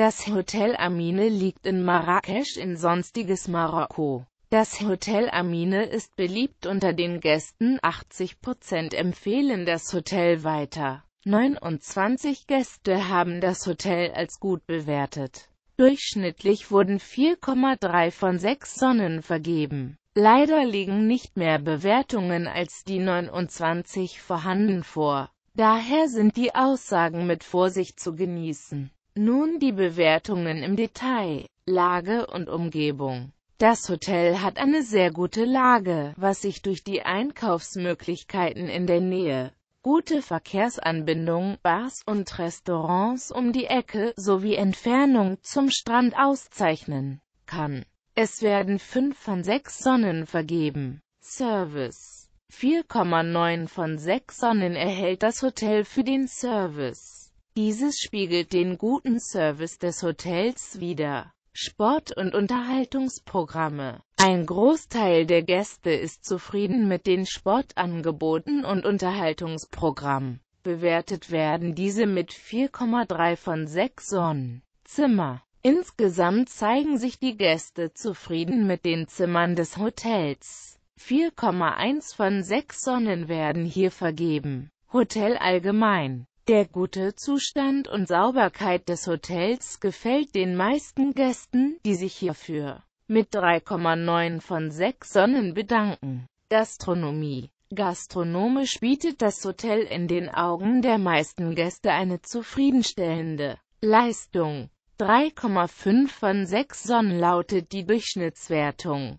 Das Hotel Amine liegt in Marrakesch in sonstiges Marokko. Das Hotel Amine ist beliebt unter den Gästen, 80% empfehlen das Hotel weiter. 29 Gäste haben das Hotel als gut bewertet. Durchschnittlich wurden 4,3 von 6 Sonnen vergeben. Leider liegen nicht mehr Bewertungen als die 29 vorhanden vor. Daher sind die Aussagen mit Vorsicht zu genießen. Nun die Bewertungen im Detail, Lage und Umgebung. Das Hotel hat eine sehr gute Lage, was sich durch die Einkaufsmöglichkeiten in der Nähe, gute Verkehrsanbindung, Bars und Restaurants um die Ecke sowie Entfernung zum Strand auszeichnen kann. Es werden 5 von 6 Sonnen vergeben. Service 4,9 von 6 Sonnen erhält das Hotel für den Service. Dieses spiegelt den guten Service des Hotels wider. Sport- und Unterhaltungsprogramme. Ein Großteil der Gäste ist zufrieden mit den Sportangeboten und Unterhaltungsprogrammen. Bewertet werden diese mit 4,3 von 6 Sonnen. Zimmer. Insgesamt zeigen sich die Gäste zufrieden mit den Zimmern des Hotels. 4,1 von 6 Sonnen werden hier vergeben. Hotel allgemein. Der gute Zustand und Sauberkeit des Hotels gefällt den meisten Gästen, die sich hierfür mit 3,9 von 6 Sonnen bedanken. Gastronomie Gastronomisch bietet das Hotel in den Augen der meisten Gäste eine zufriedenstellende Leistung. 3,5 von 6 Sonnen lautet die Durchschnittswertung.